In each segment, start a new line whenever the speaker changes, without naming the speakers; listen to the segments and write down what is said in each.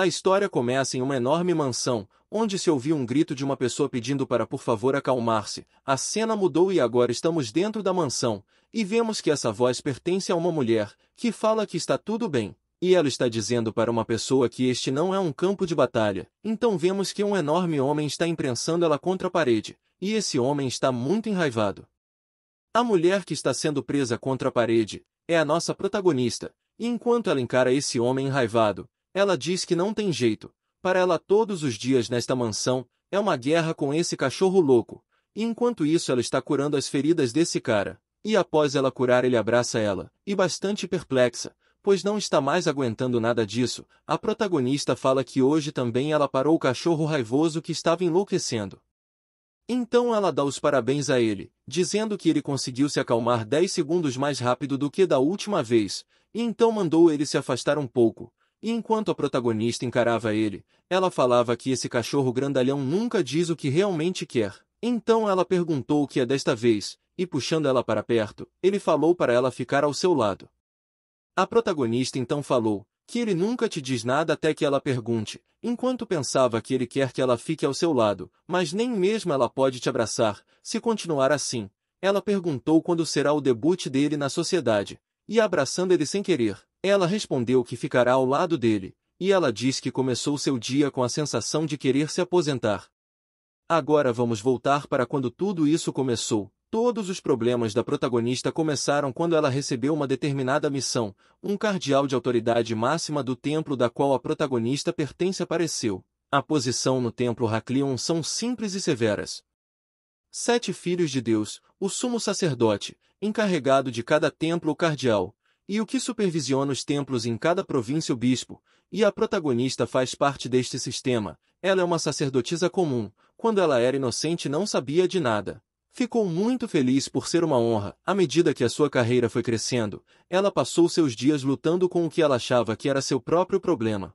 A história começa em uma enorme mansão, onde se ouviu um grito de uma pessoa pedindo para por favor acalmar-se. A cena mudou e agora estamos dentro da mansão, e vemos que essa voz pertence a uma mulher, que fala que está tudo bem. E ela está dizendo para uma pessoa que este não é um campo de batalha. Então vemos que um enorme homem está imprensando ela contra a parede, e esse homem está muito enraivado. A mulher que está sendo presa contra a parede é a nossa protagonista, e enquanto ela encara esse homem enraivado, ela diz que não tem jeito. Para ela todos os dias nesta mansão, é uma guerra com esse cachorro louco. E enquanto isso ela está curando as feridas desse cara. E após ela curar ele abraça ela, e bastante perplexa, pois não está mais aguentando nada disso, a protagonista fala que hoje também ela parou o cachorro raivoso que estava enlouquecendo. Então ela dá os parabéns a ele, dizendo que ele conseguiu se acalmar 10 segundos mais rápido do que da última vez, e então mandou ele se afastar um pouco, e enquanto a protagonista encarava ele, ela falava que esse cachorro grandalhão nunca diz o que realmente quer. Então ela perguntou o que é desta vez, e puxando ela para perto, ele falou para ela ficar ao seu lado. A protagonista então falou, que ele nunca te diz nada até que ela pergunte, enquanto pensava que ele quer que ela fique ao seu lado, mas nem mesmo ela pode te abraçar, se continuar assim. Ela perguntou quando será o debut dele na sociedade, e abraçando ele sem querer, ela respondeu que ficará ao lado dele, e ela diz que começou seu dia com a sensação de querer se aposentar. Agora vamos voltar para quando tudo isso começou. Todos os problemas da protagonista começaram quando ela recebeu uma determinada missão. Um cardeal de autoridade máxima do templo da qual a protagonista pertence apareceu. A posição no templo Raclion são simples e severas. Sete filhos de Deus, o sumo sacerdote, encarregado de cada templo cardeal, e o que supervisiona os templos em cada província o bispo, e a protagonista faz parte deste sistema. Ela é uma sacerdotisa comum, quando ela era inocente não sabia de nada. Ficou muito feliz por ser uma honra. À medida que a sua carreira foi crescendo, ela passou seus dias lutando com o que ela achava que era seu próprio problema.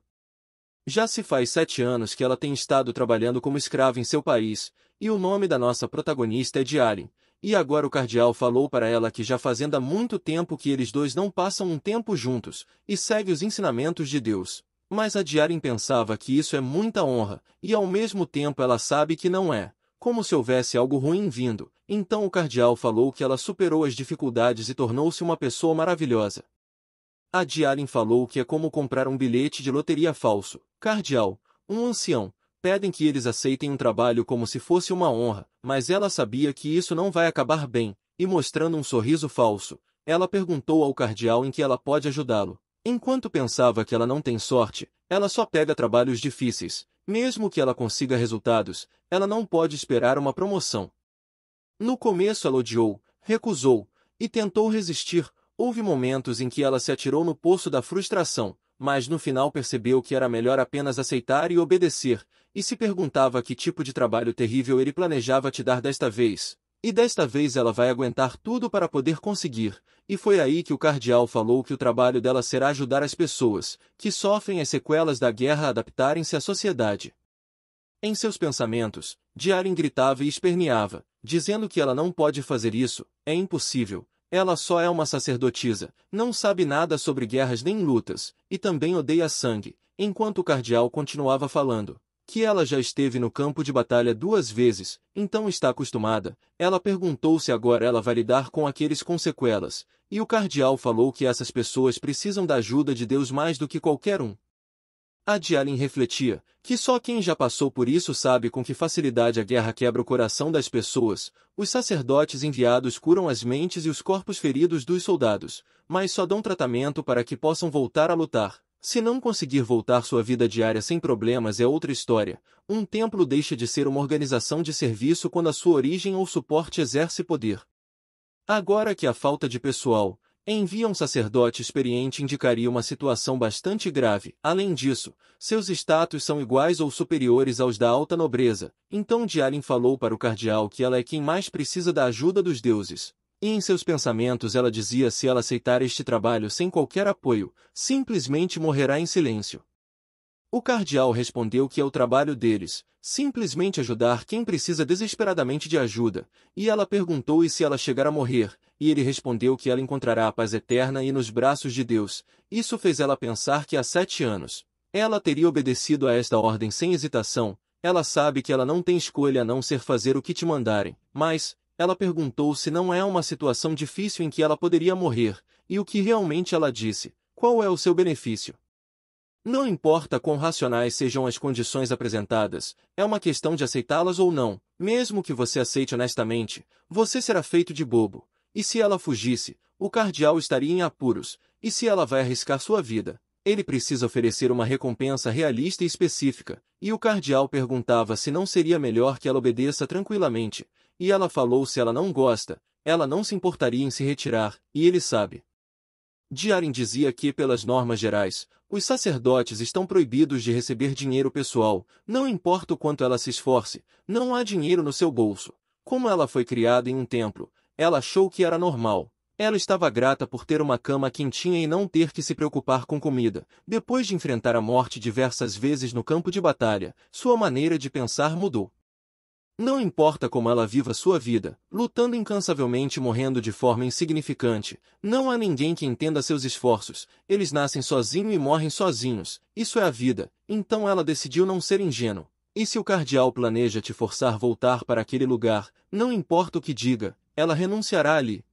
Já se faz sete anos que ela tem estado trabalhando como escrava em seu país, e o nome da nossa protagonista é Diário, e agora o cardeal falou para ela que já fazendo há muito tempo que eles dois não passam um tempo juntos, e segue os ensinamentos de Deus. Mas a Diarin pensava que isso é muita honra, e ao mesmo tempo ela sabe que não é, como se houvesse algo ruim vindo. Então o cardeal falou que ela superou as dificuldades e tornou-se uma pessoa maravilhosa. A Diarin falou que é como comprar um bilhete de loteria falso. Cardeal, um ancião, pedem que eles aceitem um trabalho como se fosse uma honra, mas ela sabia que isso não vai acabar bem, e mostrando um sorriso falso, ela perguntou ao cardeal em que ela pode ajudá-lo. Enquanto pensava que ela não tem sorte, ela só pega trabalhos difíceis. Mesmo que ela consiga resultados, ela não pode esperar uma promoção. No começo ela odiou, recusou, e tentou resistir. Houve momentos em que ela se atirou no poço da frustração, mas no final percebeu que era melhor apenas aceitar e obedecer, e se perguntava que tipo de trabalho terrível ele planejava te dar desta vez. E desta vez ela vai aguentar tudo para poder conseguir, e foi aí que o cardeal falou que o trabalho dela será ajudar as pessoas, que sofrem as sequelas da guerra a adaptarem-se à sociedade. Em seus pensamentos, Diarin gritava e esperneava, dizendo que ela não pode fazer isso, é impossível, ela só é uma sacerdotisa, não sabe nada sobre guerras nem lutas, e também odeia sangue, enquanto o cardeal continuava falando. Que ela já esteve no campo de batalha duas vezes, então está acostumada. Ela perguntou se agora ela vai lidar com aqueles com sequelas, e o cardeal falou que essas pessoas precisam da ajuda de Deus mais do que qualquer um. A Dialin refletia que só quem já passou por isso sabe com que facilidade a guerra quebra o coração das pessoas, os sacerdotes enviados curam as mentes e os corpos feridos dos soldados, mas só dão tratamento para que possam voltar a lutar. Se não conseguir voltar sua vida diária sem problemas é outra história. Um templo deixa de ser uma organização de serviço quando a sua origem ou suporte exerce poder. Agora que a falta de pessoal, Envia um sacerdote experiente indicaria uma situação bastante grave. Além disso, seus status são iguais ou superiores aos da alta nobreza. Então Dialin falou para o cardeal que ela é quem mais precisa da ajuda dos deuses. E em seus pensamentos ela dizia se ela aceitar este trabalho sem qualquer apoio, simplesmente morrerá em silêncio. O cardeal respondeu que é o trabalho deles, simplesmente ajudar quem precisa desesperadamente de ajuda, e ela perguntou e se ela chegar a morrer, e ele respondeu que ela encontrará a paz eterna e nos braços de Deus. Isso fez ela pensar que há sete anos ela teria obedecido a esta ordem sem hesitação. Ela sabe que ela não tem escolha a não ser fazer o que te mandarem, mas ela perguntou se não é uma situação difícil em que ela poderia morrer, e o que realmente ela disse, qual é o seu benefício? Não importa quão racionais sejam as condições apresentadas, é uma questão de aceitá-las ou não. Mesmo que você aceite honestamente, você será feito de bobo. E se ela fugisse, o cardeal estaria em apuros, e se ela vai arriscar sua vida, ele precisa oferecer uma recompensa realista e específica, e o cardeal perguntava se não seria melhor que ela obedeça tranquilamente, e ela falou se ela não gosta, ela não se importaria em se retirar, e ele sabe. Diarin dizia que, pelas normas gerais, os sacerdotes estão proibidos de receber dinheiro pessoal, não importa o quanto ela se esforce, não há dinheiro no seu bolso. Como ela foi criada em um templo, ela achou que era normal. Ela estava grata por ter uma cama quentinha e não ter que se preocupar com comida. Depois de enfrentar a morte diversas vezes no campo de batalha, sua maneira de pensar mudou. Não importa como ela viva sua vida, lutando incansavelmente morrendo de forma insignificante, não há ninguém que entenda seus esforços, eles nascem sozinhos e morrem sozinhos, isso é a vida, então ela decidiu não ser ingênua. E se o cardeal planeja te forçar voltar para aquele lugar, não importa o que diga, ela renunciará ali.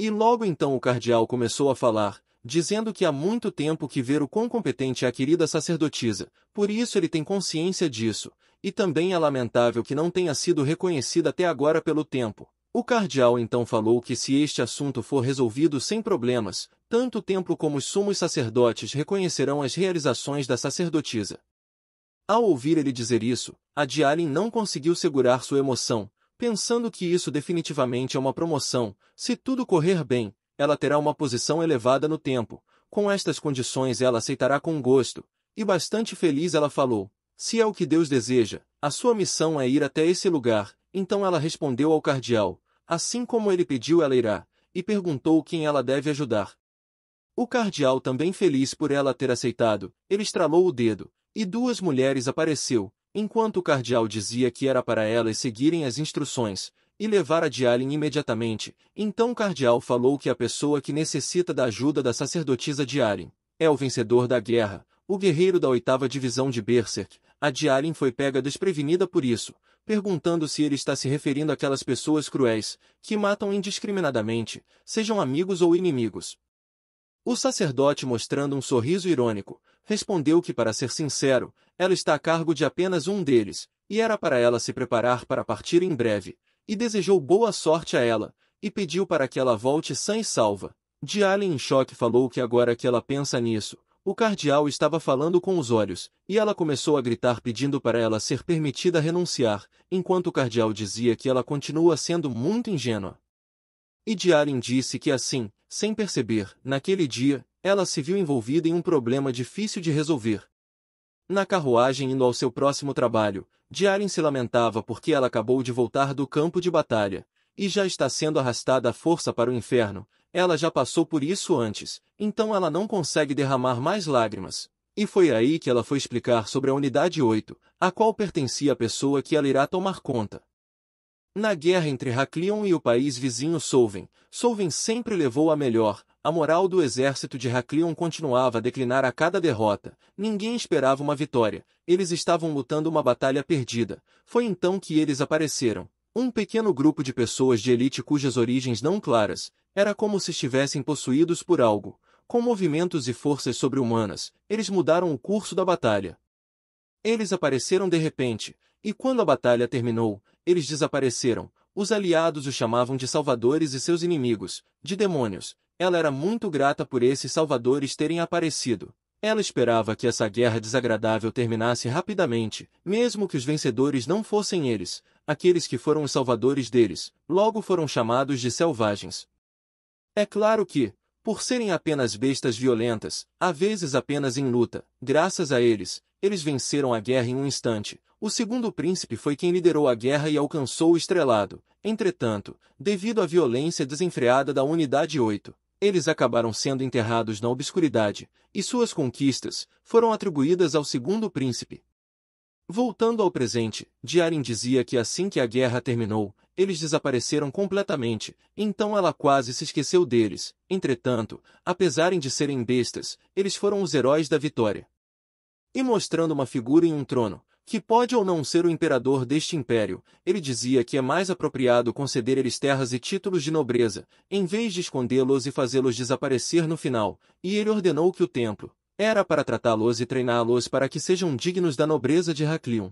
E logo então o cardeal começou a falar, dizendo que há muito tempo que ver o quão competente é a querida sacerdotisa, por isso ele tem consciência disso, e também é lamentável que não tenha sido reconhecida até agora pelo tempo. O cardeal então falou que se este assunto for resolvido sem problemas, tanto o templo como os sumos sacerdotes reconhecerão as realizações da sacerdotisa. Ao ouvir ele dizer isso, a Dialin não conseguiu segurar sua emoção, pensando que isso definitivamente é uma promoção, se tudo correr bem, ela terá uma posição elevada no tempo, com estas condições ela aceitará com gosto, e bastante feliz ela falou, se é o que Deus deseja, a sua missão é ir até esse lugar, então ela respondeu ao cardeal, assim como ele pediu ela irá, e perguntou quem ela deve ajudar. O cardeal também feliz por ela ter aceitado, ele estralou o dedo, e duas mulheres apareceu, enquanto o cardeal dizia que era para elas seguirem as instruções, e levar a Dialin imediatamente, então o cardeal falou que a pessoa que necessita da ajuda da sacerdotisa Dialin é o vencedor da guerra, o guerreiro da oitava divisão de Berserk. A Dialin foi pega desprevenida por isso, perguntando se ele está se referindo àquelas pessoas cruéis, que matam indiscriminadamente, sejam amigos ou inimigos. O sacerdote mostrando um sorriso irônico, respondeu que, para ser sincero, ela está a cargo de apenas um deles, e era para ela se preparar para partir em breve, e desejou boa sorte a ela, e pediu para que ela volte sã e salva. Diale em choque falou que agora que ela pensa nisso, o cardeal estava falando com os olhos, e ela começou a gritar pedindo para ela ser permitida renunciar, enquanto o cardeal dizia que ela continua sendo muito ingênua. E Dialin disse que assim, sem perceber, naquele dia, ela se viu envolvida em um problema difícil de resolver. Na carruagem indo ao seu próximo trabalho, Diário se lamentava porque ela acabou de voltar do campo de batalha, e já está sendo arrastada à força para o inferno, ela já passou por isso antes, então ela não consegue derramar mais lágrimas. E foi aí que ela foi explicar sobre a Unidade 8, a qual pertencia a pessoa que ela irá tomar conta. Na guerra entre Haklion e o país vizinho Solven, Solven sempre levou a melhor, a moral do exército de Heraclion continuava a declinar a cada derrota, ninguém esperava uma vitória, eles estavam lutando uma batalha perdida. Foi então que eles apareceram. Um pequeno grupo de pessoas de elite cujas origens não claras, era como se estivessem possuídos por algo. Com movimentos e forças sobre-humanas, eles mudaram o curso da batalha. Eles apareceram de repente, e quando a batalha terminou, eles desapareceram. Os aliados os chamavam de salvadores e seus inimigos, de demônios, ela era muito grata por esses salvadores terem aparecido. Ela esperava que essa guerra desagradável terminasse rapidamente, mesmo que os vencedores não fossem eles, aqueles que foram os salvadores deles, logo foram chamados de selvagens. É claro que, por serem apenas bestas violentas, às vezes apenas em luta, graças a eles, eles venceram a guerra em um instante. O segundo príncipe foi quem liderou a guerra e alcançou o estrelado. Entretanto, devido à violência desenfreada da Unidade 8, eles acabaram sendo enterrados na obscuridade, e suas conquistas foram atribuídas ao segundo príncipe. Voltando ao presente, Diarin dizia que assim que a guerra terminou, eles desapareceram completamente, então ela quase se esqueceu deles. Entretanto, apesar de serem bestas, eles foram os heróis da vitória. E mostrando uma figura em um trono, que pode ou não ser o imperador deste império, ele dizia que é mais apropriado conceder-lhes terras e títulos de nobreza, em vez de escondê-los e fazê-los desaparecer no final, e ele ordenou que o templo era para tratá-los e treiná-los para que sejam dignos da nobreza de Heraclion.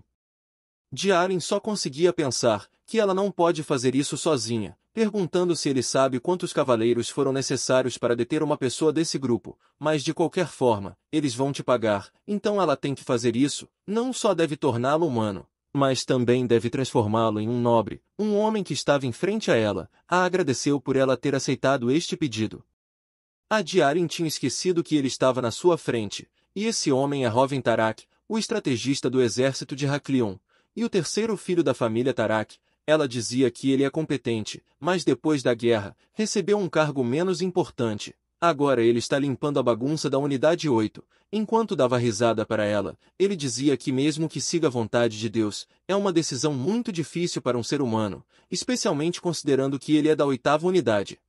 Diaren só conseguia pensar, que ela não pode fazer isso sozinha, perguntando se ele sabe quantos cavaleiros foram necessários para deter uma pessoa desse grupo, mas de qualquer forma, eles vão te pagar, então ela tem que fazer isso, não só deve torná-lo humano, mas também deve transformá-lo em um nobre, um homem que estava em frente a ela, a agradeceu por ela ter aceitado este pedido. A Diarin tinha esquecido que ele estava na sua frente, e esse homem é Roven Tarak, o estrategista do exército de Haklion, e o terceiro filho da família Tarak, ela dizia que ele é competente, mas depois da guerra, recebeu um cargo menos importante. Agora ele está limpando a bagunça da unidade 8. Enquanto dava risada para ela, ele dizia que mesmo que siga a vontade de Deus, é uma decisão muito difícil para um ser humano, especialmente considerando que ele é da oitava unidade.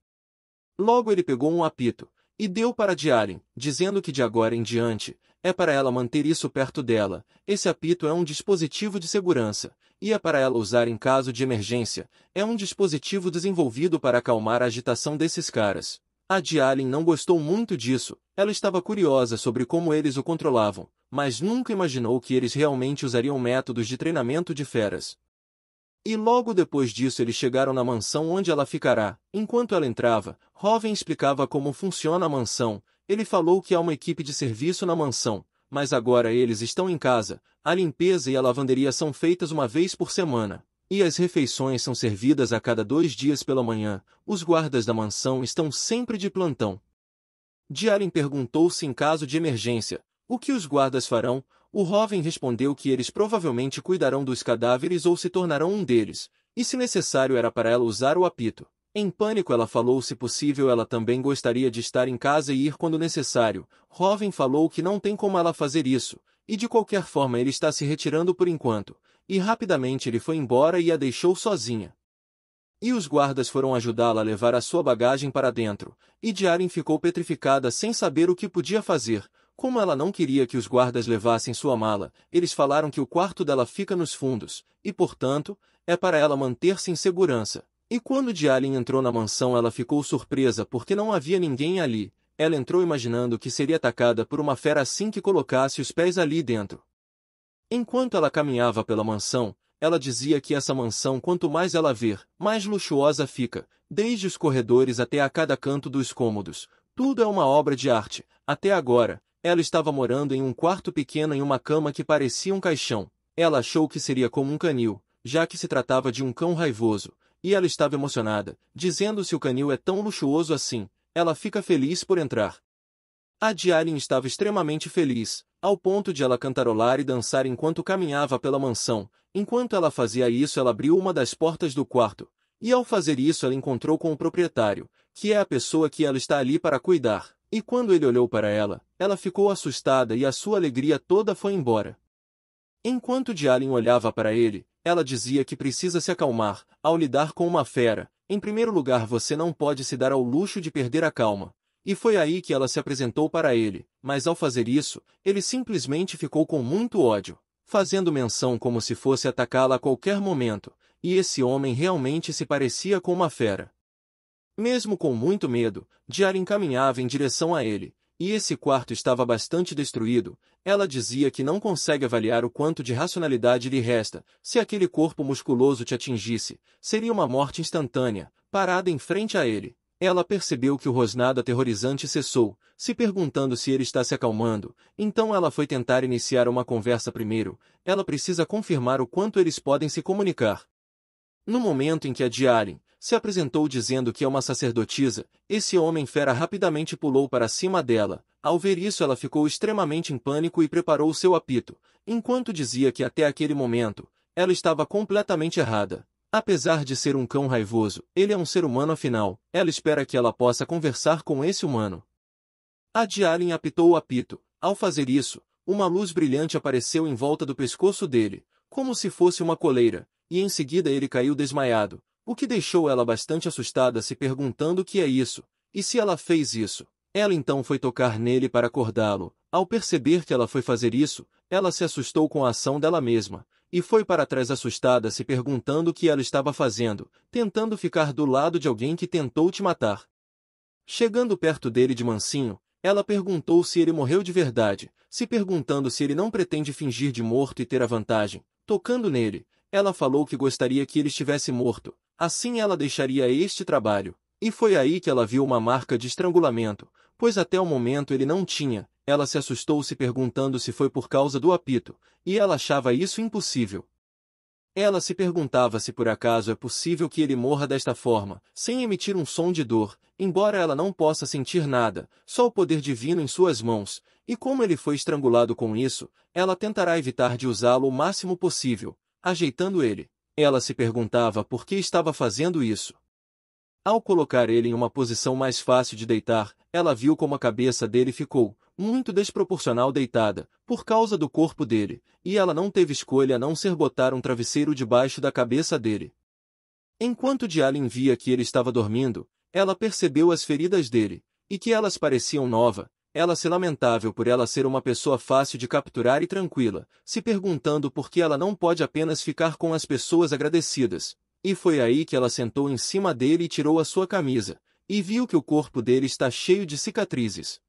Logo ele pegou um apito, e deu para Diaren, dizendo que de agora em diante, é para ela manter isso perto dela. Esse apito é um dispositivo de segurança, e é para ela usar em caso de emergência, é um dispositivo desenvolvido para acalmar a agitação desses caras. A Dialin não gostou muito disso, ela estava curiosa sobre como eles o controlavam, mas nunca imaginou que eles realmente usariam métodos de treinamento de feras. E logo depois disso eles chegaram na mansão onde ela ficará. Enquanto ela entrava, Roven explicava como funciona a mansão, ele falou que há uma equipe de serviço na mansão, mas agora eles estão em casa, a limpeza e a lavanderia são feitas uma vez por semana, e as refeições são servidas a cada dois dias pela manhã, os guardas da mansão estão sempre de plantão. Diaren perguntou-se em caso de emergência, o que os guardas farão, o jovem respondeu que eles provavelmente cuidarão dos cadáveres ou se tornarão um deles, e se necessário era para ela usar o apito. Em pânico ela falou se possível ela também gostaria de estar em casa e ir quando necessário. Roven falou que não tem como ela fazer isso, e de qualquer forma ele está se retirando por enquanto, e rapidamente ele foi embora e a deixou sozinha. E os guardas foram ajudá-la a levar a sua bagagem para dentro, e Diarin ficou petrificada sem saber o que podia fazer, como ela não queria que os guardas levassem sua mala, eles falaram que o quarto dela fica nos fundos, e portanto, é para ela manter-se em segurança e quando Dialin entrou na mansão ela ficou surpresa porque não havia ninguém ali, ela entrou imaginando que seria atacada por uma fera assim que colocasse os pés ali dentro. Enquanto ela caminhava pela mansão, ela dizia que essa mansão quanto mais ela ver, mais luxuosa fica, desde os corredores até a cada canto dos cômodos, tudo é uma obra de arte, até agora, ela estava morando em um quarto pequeno em uma cama que parecia um caixão, ela achou que seria como um canil, já que se tratava de um cão raivoso, e ela estava emocionada, dizendo se o canil é tão luxuoso assim, ela fica feliz por entrar. A Diarin estava extremamente feliz, ao ponto de ela cantarolar e dançar enquanto caminhava pela mansão. Enquanto ela fazia isso, ela abriu uma das portas do quarto, e ao fazer isso ela encontrou com o proprietário, que é a pessoa que ela está ali para cuidar. E quando ele olhou para ela, ela ficou assustada e a sua alegria toda foi embora. Enquanto Dialin olhava para ele, ela dizia que precisa se acalmar, ao lidar com uma fera. Em primeiro lugar você não pode se dar ao luxo de perder a calma. E foi aí que ela se apresentou para ele, mas ao fazer isso, ele simplesmente ficou com muito ódio, fazendo menção como se fosse atacá-la a qualquer momento, e esse homem realmente se parecia com uma fera. Mesmo com muito medo, Diar encaminhava em direção a ele, e esse quarto estava bastante destruído, ela dizia que não consegue avaliar o quanto de racionalidade lhe resta. Se aquele corpo musculoso te atingisse, seria uma morte instantânea, parada em frente a ele. Ela percebeu que o rosnado aterrorizante cessou, se perguntando se ele está se acalmando, então ela foi tentar iniciar uma conversa primeiro, ela precisa confirmar o quanto eles podem se comunicar. No momento em que a Dialin, se apresentou dizendo que é uma sacerdotisa, esse homem fera rapidamente pulou para cima dela. Ao ver isso ela ficou extremamente em pânico e preparou seu apito, enquanto dizia que até aquele momento, ela estava completamente errada. Apesar de ser um cão raivoso, ele é um ser humano afinal, ela espera que ela possa conversar com esse humano. A Dialin apitou o apito. Ao fazer isso, uma luz brilhante apareceu em volta do pescoço dele, como se fosse uma coleira, e em seguida ele caiu desmaiado, o que deixou ela bastante assustada se perguntando o que é isso, e se ela fez isso. Ela então foi tocar nele para acordá-lo. Ao perceber que ela foi fazer isso, ela se assustou com a ação dela mesma, e foi para trás assustada se perguntando o que ela estava fazendo, tentando ficar do lado de alguém que tentou te matar. Chegando perto dele de mansinho, ela perguntou se ele morreu de verdade, se perguntando se ele não pretende fingir de morto e ter a vantagem. Tocando nele, ela falou que gostaria que ele estivesse morto, Assim ela deixaria este trabalho. E foi aí que ela viu uma marca de estrangulamento, pois até o momento ele não tinha. Ela se assustou se perguntando se foi por causa do apito, e ela achava isso impossível. Ela se perguntava se por acaso é possível que ele morra desta forma, sem emitir um som de dor, embora ela não possa sentir nada, só o poder divino em suas mãos, e como ele foi estrangulado com isso, ela tentará evitar de usá-lo o máximo possível, ajeitando ele. Ela se perguntava por que estava fazendo isso. Ao colocar ele em uma posição mais fácil de deitar, ela viu como a cabeça dele ficou, muito desproporcional deitada, por causa do corpo dele, e ela não teve escolha a não ser botar um travesseiro debaixo da cabeça dele. Enquanto Dialin via que ele estava dormindo, ela percebeu as feridas dele, e que elas pareciam novas. Ela se lamentável por ela ser uma pessoa fácil de capturar e tranquila, se perguntando por que ela não pode apenas ficar com as pessoas agradecidas. E foi aí que ela sentou em cima dele e tirou a sua camisa, e viu que o corpo dele está cheio de cicatrizes.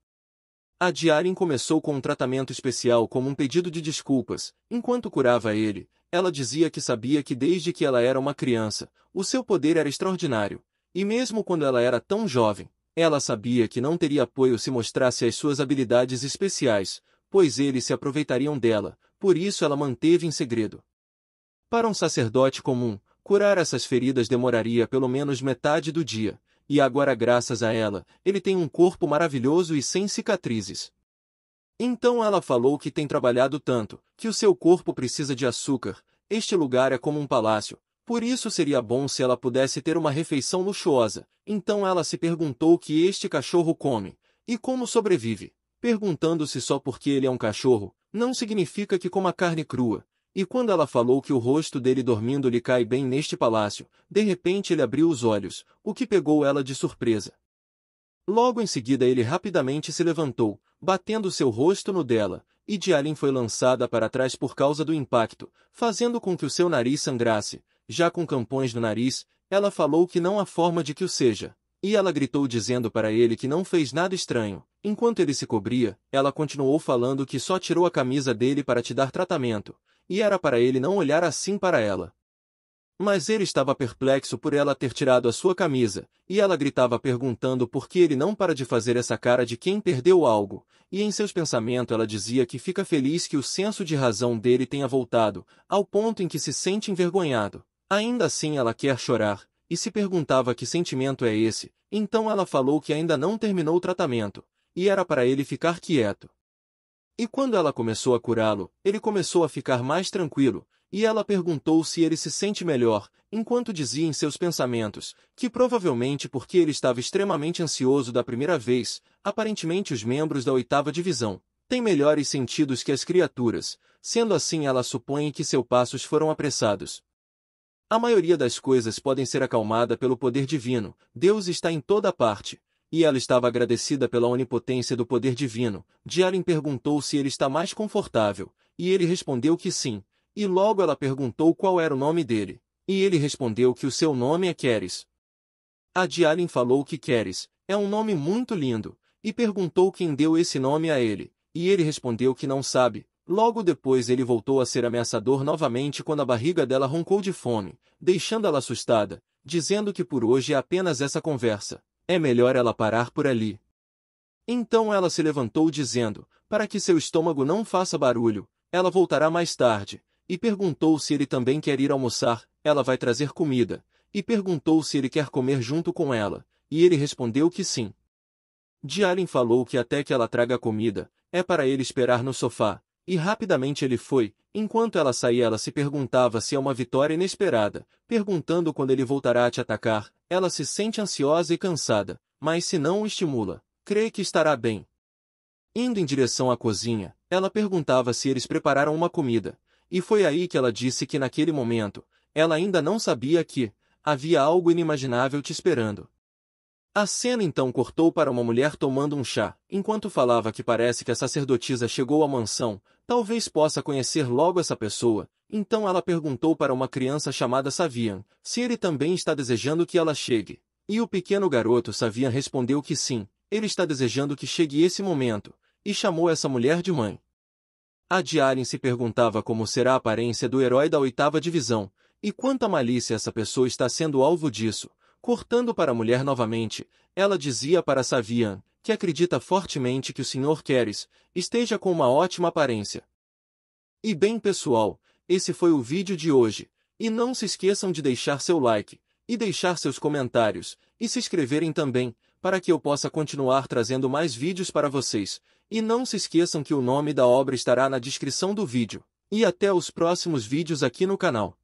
A Diarin começou com um tratamento especial como um pedido de desculpas, enquanto curava ele, ela dizia que sabia que desde que ela era uma criança, o seu poder era extraordinário, e mesmo quando ela era tão jovem, ela sabia que não teria apoio se mostrasse as suas habilidades especiais, pois eles se aproveitariam dela, por isso ela manteve em segredo. Para um sacerdote comum, curar essas feridas demoraria pelo menos metade do dia, e agora, graças a ela, ele tem um corpo maravilhoso e sem cicatrizes. Então ela falou que tem trabalhado tanto, que o seu corpo precisa de açúcar, este lugar é como um palácio, por isso seria bom se ela pudesse ter uma refeição luxuosa. Então ela se perguntou o que este cachorro come e como sobrevive. Perguntando-se só porque ele é um cachorro, não significa que coma carne crua. E quando ela falou que o rosto dele dormindo lhe cai bem neste palácio, de repente ele abriu os olhos, o que pegou ela de surpresa. Logo em seguida ele rapidamente se levantou, batendo seu rosto no dela, e Dialin foi lançada para trás por causa do impacto, fazendo com que o seu nariz sangrasse, já com campões no nariz, ela falou que não há forma de que o seja. E ela gritou dizendo para ele que não fez nada estranho. Enquanto ele se cobria, ela continuou falando que só tirou a camisa dele para te dar tratamento, e era para ele não olhar assim para ela. Mas ele estava perplexo por ela ter tirado a sua camisa, e ela gritava perguntando por que ele não para de fazer essa cara de quem perdeu algo, e em seus pensamentos ela dizia que fica feliz que o senso de razão dele tenha voltado, ao ponto em que se sente envergonhado. Ainda assim ela quer chorar, e se perguntava que sentimento é esse, então ela falou que ainda não terminou o tratamento, e era para ele ficar quieto. E quando ela começou a curá-lo, ele começou a ficar mais tranquilo, e ela perguntou se ele se sente melhor, enquanto dizia em seus pensamentos que provavelmente porque ele estava extremamente ansioso da primeira vez, aparentemente os membros da oitava divisão têm melhores sentidos que as criaturas, sendo assim ela supõe que seus passos foram apressados, a maioria das coisas podem ser acalmada pelo poder divino, Deus está em toda parte, e ela estava agradecida pela onipotência do poder divino. Jaren perguntou se ele está mais confortável, e ele respondeu que sim, e logo ela perguntou qual era o nome dele, e ele respondeu que o seu nome é Keres. A Jaren falou que Keres é um nome muito lindo, e perguntou quem deu esse nome a ele, e ele respondeu que não sabe, Logo depois ele voltou a ser ameaçador novamente quando a barriga dela roncou de fome, deixando a assustada, dizendo que por hoje é apenas essa conversa. É melhor ela parar por ali. Então ela se levantou dizendo, para que seu estômago não faça barulho, ela voltará mais tarde, e perguntou se ele também quer ir almoçar, ela vai trazer comida, e perguntou se ele quer comer junto com ela, e ele respondeu que sim. Dialin falou que até que ela traga comida, é para ele esperar no sofá, e rapidamente ele foi, enquanto ela saía ela se perguntava se é uma vitória inesperada, perguntando quando ele voltará a te atacar, ela se sente ansiosa e cansada, mas se não o estimula, crê que estará bem. Indo em direção à cozinha, ela perguntava se eles prepararam uma comida, e foi aí que ela disse que naquele momento, ela ainda não sabia que, havia algo inimaginável te esperando, a cena então cortou para uma mulher tomando um chá, enquanto falava que parece que a sacerdotisa chegou à mansão, talvez possa conhecer logo essa pessoa, então ela perguntou para uma criança chamada Savian se ele também está desejando que ela chegue. E o pequeno garoto Savian respondeu que sim, ele está desejando que chegue esse momento, e chamou essa mulher de mãe. A Dialin se perguntava como será a aparência do herói da oitava divisão, e quanta malícia essa pessoa está sendo alvo disso, Cortando para a mulher novamente, ela dizia para Savian, que acredita fortemente que o senhor Keres esteja com uma ótima aparência. E bem pessoal, esse foi o vídeo de hoje, e não se esqueçam de deixar seu like, e deixar seus comentários, e se inscreverem também, para que eu possa continuar trazendo mais vídeos para vocês, e não se esqueçam que o nome da obra estará na descrição do vídeo. E até os próximos vídeos aqui no canal.